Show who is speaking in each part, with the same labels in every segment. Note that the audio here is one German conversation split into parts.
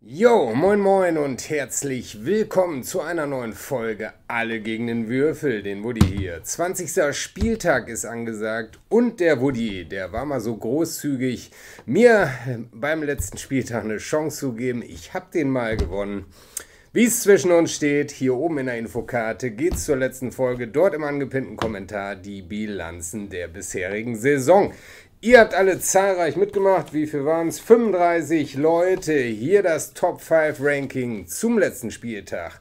Speaker 1: Yo, moin moin und herzlich willkommen zu einer neuen Folge Alle gegen den Würfel, den Woody hier. 20. Spieltag ist angesagt und der Woody, der war mal so großzügig, mir beim letzten Spieltag eine Chance zu geben. Ich habe den mal gewonnen. Wie es zwischen uns steht, hier oben in der Infokarte geht es zur letzten Folge, dort im angepinnten Kommentar die Bilanzen der bisherigen Saison. Ihr habt alle zahlreich mitgemacht. Wie viel waren es? 35 Leute. Hier das Top 5 Ranking zum letzten Spieltag.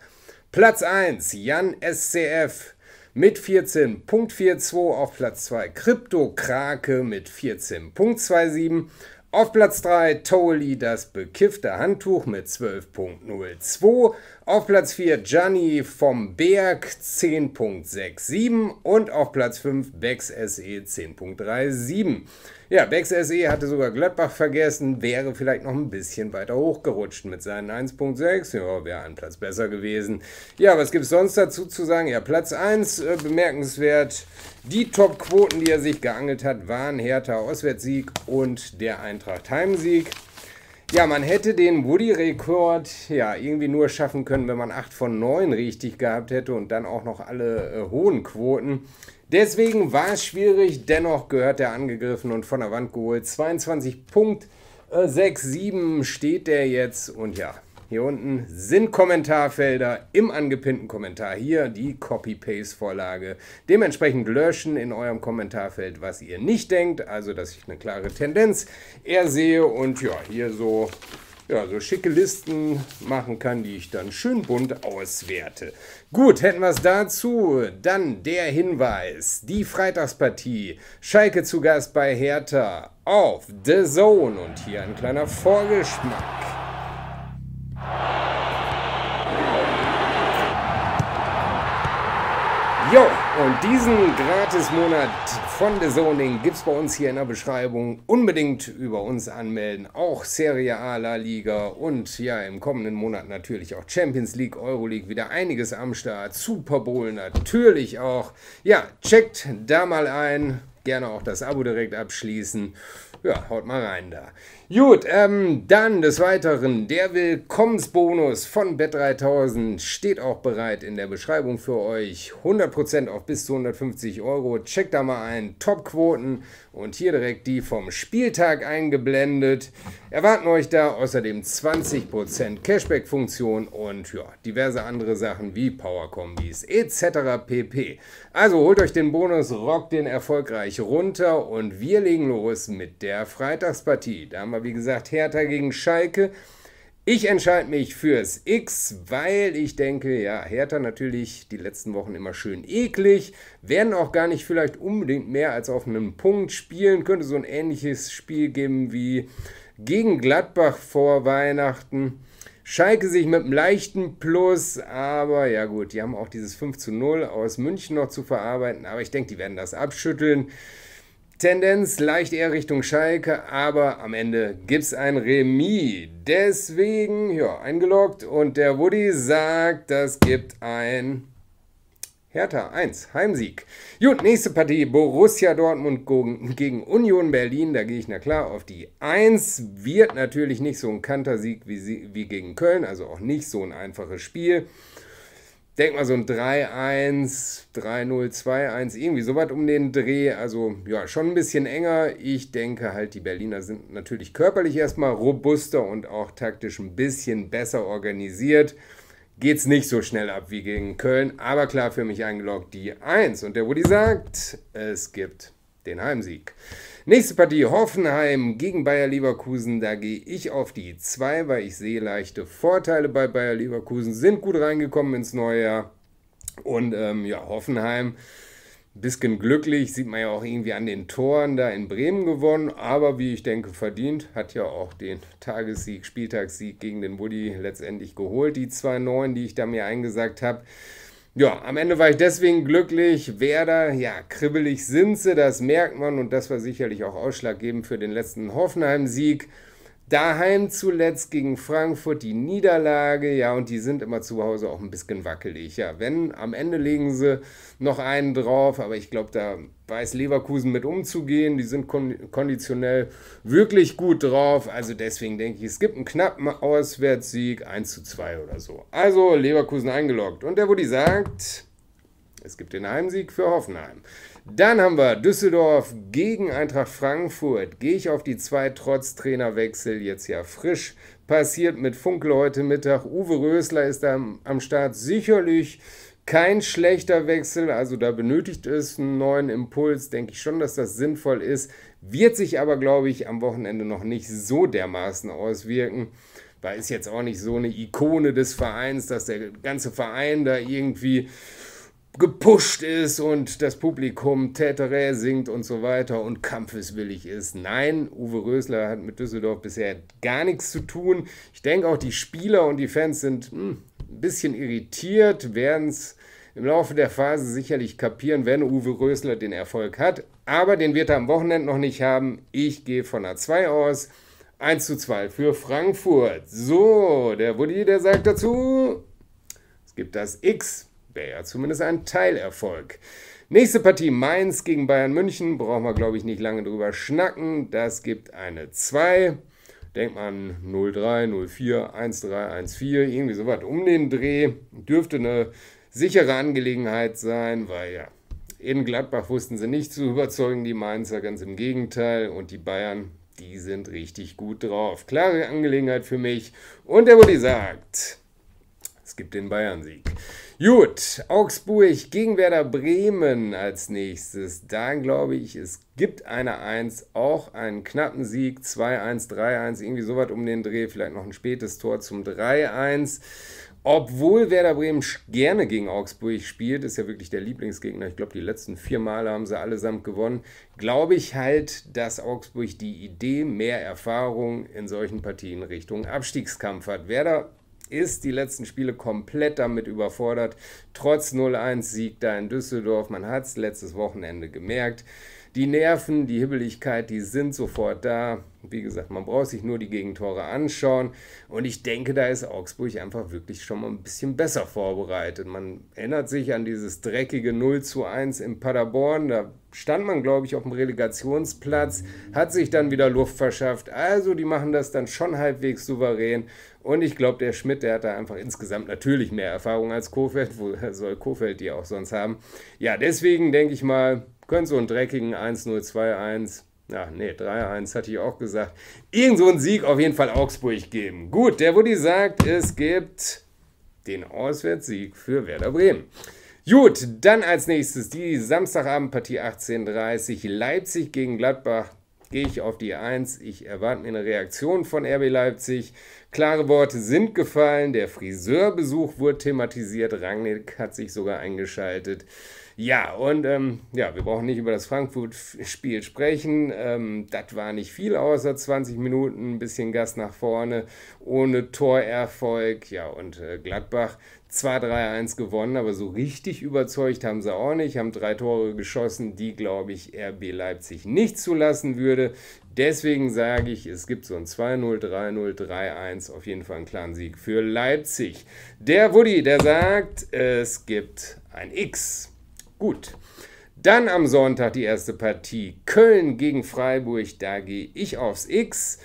Speaker 1: Platz 1, Jan SCF mit 14.42 auf Platz 2 Krypto Krake mit 14.27 auf Platz 3 Toli das bekiffte Handtuch mit 12.02. Auf Platz 4 Gianni vom Berg 10.67 und auf Platz 5 Bex SE 10.37. Ja, Bex SE hatte sogar Gladbach vergessen, wäre vielleicht noch ein bisschen weiter hochgerutscht mit seinen 1.6. Ja, wäre ein Platz besser gewesen. Ja, was gibt es sonst dazu zu sagen? Ja, Platz 1, äh, bemerkenswert. Die Top-Quoten, die er sich geangelt hat, waren Hertha Auswärtssieg und der Eintracht Heimsieg. Ja, man hätte den Woody-Rekord ja irgendwie nur schaffen können, wenn man 8 von 9 richtig gehabt hätte und dann auch noch alle äh, hohen Quoten. Deswegen war es schwierig, dennoch gehört er angegriffen und von der Wand geholt. 22.67 äh, steht der jetzt und ja, hier unten sind Kommentarfelder im angepinnten Kommentar. Hier die Copy-Paste-Vorlage. Dementsprechend löschen in eurem Kommentarfeld, was ihr nicht denkt. Also, dass ich eine klare Tendenz eher sehe. Und ja, hier so ja, so schicke Listen machen kann, die ich dann schön bunt auswerte. Gut, hätten wir es dazu. Dann der Hinweis, die Freitagspartie. Schalke zu Gast bei Hertha auf The Zone. Und hier ein kleiner Vorgeschmack. Jo, und diesen Gratis-Monat von The Zoning gibt es bei uns hier in der Beschreibung. Unbedingt über uns anmelden. Auch Serie A, La Liga und ja, im kommenden Monat natürlich auch Champions League, Euroleague, wieder einiges am Start. Super Bowl natürlich auch. Ja, checkt da mal ein gerne auch das Abo direkt abschließen. Ja, haut mal rein da. Gut, ähm, dann des Weiteren, der Willkommensbonus von Bet3000 steht auch bereit in der Beschreibung für euch. 100% auf bis zu 150 Euro. Checkt da mal ein. Topquoten und hier direkt die vom Spieltag eingeblendet. Erwarten euch da außerdem 20% Cashback-Funktion und ja, diverse andere Sachen wie Power-Kombis etc. pp. Also holt euch den Bonus, rockt den erfolgreich euch runter und wir legen los mit der Freitagspartie. Da haben wir, wie gesagt, Hertha gegen Schalke. Ich entscheide mich fürs X, weil ich denke, ja, Hertha natürlich die letzten Wochen immer schön eklig, werden auch gar nicht vielleicht unbedingt mehr als auf einem Punkt spielen, könnte so ein ähnliches Spiel geben wie gegen Gladbach vor Weihnachten. Schalke sich mit einem leichten Plus, aber ja gut, die haben auch dieses 5 zu 0 aus München noch zu verarbeiten, aber ich denke, die werden das abschütteln. Tendenz leicht eher Richtung Schalke, aber am Ende gibt es ein Remis. Deswegen, ja, eingeloggt und der Woody sagt, das gibt ein Hertha 1, Heimsieg. Gut, nächste Partie, Borussia Dortmund gegen Union Berlin. Da gehe ich na klar auf die 1. Wird natürlich nicht so ein Kantersieg wie, wie gegen Köln, also auch nicht so ein einfaches Spiel. Denk mal so ein 3-1, 3-0, 2-1, irgendwie sowas um den Dreh. Also ja, schon ein bisschen enger. Ich denke halt, die Berliner sind natürlich körperlich erstmal robuster und auch taktisch ein bisschen besser organisiert geht es nicht so schnell ab wie gegen Köln, aber klar für mich eingeloggt die 1. Und der Woody sagt, es gibt den Heimsieg. Nächste Partie Hoffenheim gegen Bayer Leverkusen. Da gehe ich auf die 2, weil ich sehe leichte Vorteile bei Bayer Leverkusen. Sind gut reingekommen ins neue Jahr. Und ähm, ja, Hoffenheim bisschen glücklich, sieht man ja auch irgendwie an den Toren da in Bremen gewonnen, aber wie ich denke, verdient, hat ja auch den Tagessieg, Spieltagssieg gegen den Woody letztendlich geholt, die 2-9, die ich da mir eingesagt habe. Ja, am Ende war ich deswegen glücklich. Werder, ja, kribbelig sind sie, das merkt man und das war sicherlich auch ausschlaggebend für den letzten Hoffenheim-Sieg. Daheim zuletzt gegen Frankfurt die Niederlage, ja, und die sind immer zu Hause auch ein bisschen wackelig. Ja, wenn, am Ende legen sie noch einen drauf, aber ich glaube, da weiß Leverkusen mit umzugehen. Die sind kon konditionell wirklich gut drauf. Also deswegen denke ich, es gibt einen knappen Auswärtssieg, 1 zu 2 oder so. Also Leverkusen eingeloggt. Und der Woody sagt, es gibt den Heimsieg für Hoffenheim. Dann haben wir Düsseldorf gegen Eintracht Frankfurt. Gehe ich auf die zwei trotz Trainerwechsel, jetzt ja frisch. Passiert mit Funkel heute Mittag. Uwe Rösler ist da am Start. Sicherlich kein schlechter Wechsel, also da benötigt es einen neuen Impuls, denke ich schon, dass das sinnvoll ist, wird sich aber, glaube ich, am Wochenende noch nicht so dermaßen auswirken, Da ist jetzt auch nicht so eine Ikone des Vereins, dass der ganze Verein da irgendwie gepusht ist und das Publikum Täterä singt und so weiter und kampfeswillig ist. Nein, Uwe Rösler hat mit Düsseldorf bisher gar nichts zu tun. Ich denke auch die Spieler und die Fans sind mh, hm, ein bisschen irritiert, werden es im Laufe der Phase sicherlich kapieren, wenn Uwe Rösler den Erfolg hat. Aber den wird er am Wochenende noch nicht haben. Ich gehe von a 2 aus. 1 zu 2 für Frankfurt. So, der Woody, der sagt dazu, es gibt das X Bayer zumindest ein Teilerfolg. Nächste Partie Mainz gegen Bayern München. Brauchen wir, glaube ich, nicht lange drüber schnacken. Das gibt eine 2. Denkt man 0-3, 0-4, 1-3-1-4, irgendwie sowas um den Dreh. Dürfte eine sichere Angelegenheit sein, weil ja, in Gladbach wussten sie nicht zu überzeugen, die Mainzer, ganz im Gegenteil. Und die Bayern, die sind richtig gut drauf. Klare Angelegenheit für mich. Und der Bulli sagt, es gibt den Bayern-Sieg. Gut, Augsburg gegen Werder Bremen als nächstes. Dann glaube ich, es gibt eine 1, auch einen knappen Sieg. 2-1, 3-1, irgendwie so weit um den Dreh. Vielleicht noch ein spätes Tor zum 3-1. Obwohl Werder Bremen gerne gegen Augsburg spielt, ist ja wirklich der Lieblingsgegner. Ich glaube, die letzten vier Male haben sie allesamt gewonnen. Glaube ich halt, dass Augsburg die Idee mehr Erfahrung in solchen Partien Richtung Abstiegskampf hat. Werder ist die letzten Spiele komplett damit überfordert. Trotz 0-1-Sieg da in Düsseldorf. Man hat es letztes Wochenende gemerkt. Die Nerven, die Hibbeligkeit, die sind sofort da. Wie gesagt, man braucht sich nur die Gegentore anschauen. Und ich denke, da ist Augsburg einfach wirklich schon mal ein bisschen besser vorbereitet. Man erinnert sich an dieses dreckige 0 zu 1 in Paderborn. Da stand man, glaube ich, auf dem Relegationsplatz, hat sich dann wieder Luft verschafft. Also, die machen das dann schon halbwegs souverän. Und ich glaube, der Schmidt, der hat da einfach insgesamt natürlich mehr Erfahrung als Kofeld. Wo soll Kofeld die auch sonst haben? Ja, deswegen denke ich mal, könnte so einen dreckigen 1-0-2-1, ach nee, 3-1 hatte ich auch gesagt, irgend so einen Sieg auf jeden Fall Augsburg geben. Gut, der Woody sagt, es gibt den Auswärtssieg für Werder Bremen. Gut, dann als nächstes die Samstagabendpartie 18.30 Leipzig gegen Gladbach gehe ich auf die 1. Ich erwarte mir eine Reaktion von RB Leipzig. Klare Worte sind gefallen. Der Friseurbesuch wurde thematisiert. Rangnick hat sich sogar eingeschaltet. Ja, und ähm, ja, wir brauchen nicht über das Frankfurt-Spiel sprechen. Ähm, das war nicht viel außer 20 Minuten, ein bisschen Gas nach vorne, ohne Torerfolg. Ja, und äh, Gladbach zwar 3-1 gewonnen, aber so richtig überzeugt haben sie auch nicht. Haben drei Tore geschossen, die, glaube ich, RB Leipzig nicht zulassen würde. Deswegen sage ich, es gibt so ein 2-0, 3-0, 3-1. Auf jeden Fall einen klaren Sieg für Leipzig. Der Woody, der sagt, es gibt ein X. Gut. Dann am Sonntag die erste Partie. Köln gegen Freiburg. Da gehe ich aufs X.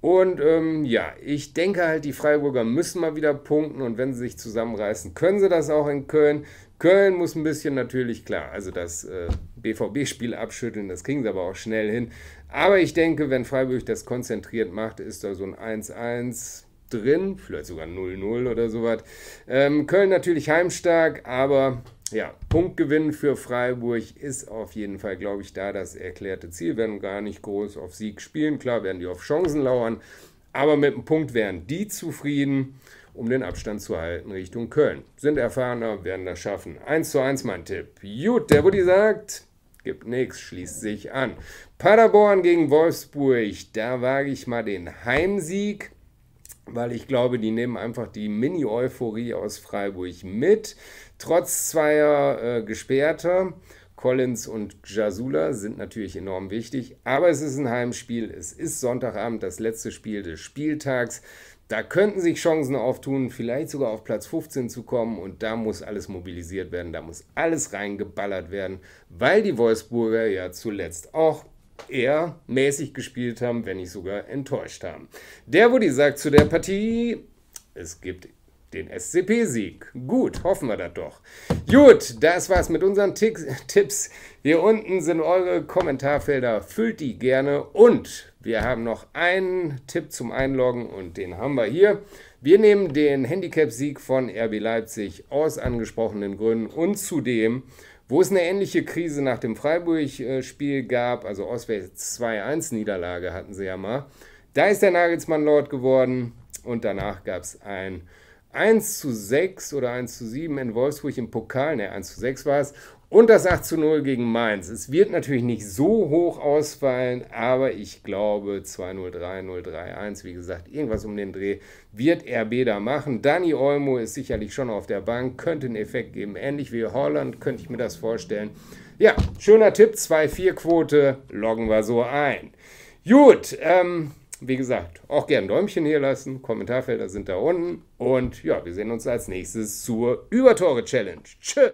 Speaker 1: Und ähm, ja, ich denke halt, die Freiburger müssen mal wieder punkten und wenn sie sich zusammenreißen, können sie das auch in Köln. Köln muss ein bisschen natürlich, klar, also das äh, BVB-Spiel abschütteln, das kriegen sie aber auch schnell hin. Aber ich denke, wenn Freiburg das konzentriert macht, ist da so ein 1-1 drin, vielleicht sogar 0-0 oder sowas. Ähm, Köln natürlich heimstark, aber ja, Punktgewinn für Freiburg ist auf jeden Fall, glaube ich, da das erklärte Ziel. Werden gar nicht groß auf Sieg spielen. Klar werden die auf Chancen lauern, aber mit einem Punkt wären die zufrieden, um den Abstand zu halten Richtung Köln. Sind erfahrener, werden das schaffen. 1 zu 1 mein Tipp. Gut, der Buddy sagt, gibt nichts, schließt sich an. Paderborn gegen Wolfsburg, da wage ich mal den Heimsieg weil ich glaube, die nehmen einfach die Mini-Euphorie aus Freiburg mit. Trotz zweier äh, Gesperrter, Collins und Jasula sind natürlich enorm wichtig, aber es ist ein Heimspiel. Es ist Sonntagabend das letzte Spiel des Spieltags. Da könnten sich Chancen auftun, vielleicht sogar auf Platz 15 zu kommen. Und da muss alles mobilisiert werden, da muss alles reingeballert werden, weil die Wolfsburger ja zuletzt auch eher mäßig gespielt haben, wenn nicht sogar enttäuscht haben. Der Woody sagt zu der Partie, es gibt den SCP-Sieg. Gut, hoffen wir das doch. Gut, das war's mit unseren Ticks, Tipps. Hier unten sind eure Kommentarfelder. Füllt die gerne. Und wir haben noch einen Tipp zum Einloggen und den haben wir hier. Wir nehmen den Handicap-Sieg von RB Leipzig aus angesprochenen Gründen und zudem wo es eine ähnliche Krise nach dem Freiburg-Spiel gab, also auswärts 2-1-Niederlage hatten sie ja mal, da ist der Nagelsmann Lord geworden und danach gab es ein 1 zu 6 oder 1 zu 7 in Wolfsburg im Pokal, ne, 1 zu 6 war es, und das 8 zu 0 gegen Mainz. Es wird natürlich nicht so hoch ausfallen, aber ich glaube 2-0, 3-0, 3-1, wie gesagt, irgendwas um den Dreh wird RB da machen. Dani Olmo ist sicherlich schon auf der Bank, könnte einen Effekt geben. Ähnlich wie Holland könnte ich mir das vorstellen. Ja, schöner Tipp, 2-4-Quote, loggen wir so ein. Gut, ähm, wie gesagt, auch gern Däumchen hier lassen. Kommentarfelder sind da unten. Und ja, wir sehen uns als nächstes zur Übertore-Challenge. Tschö!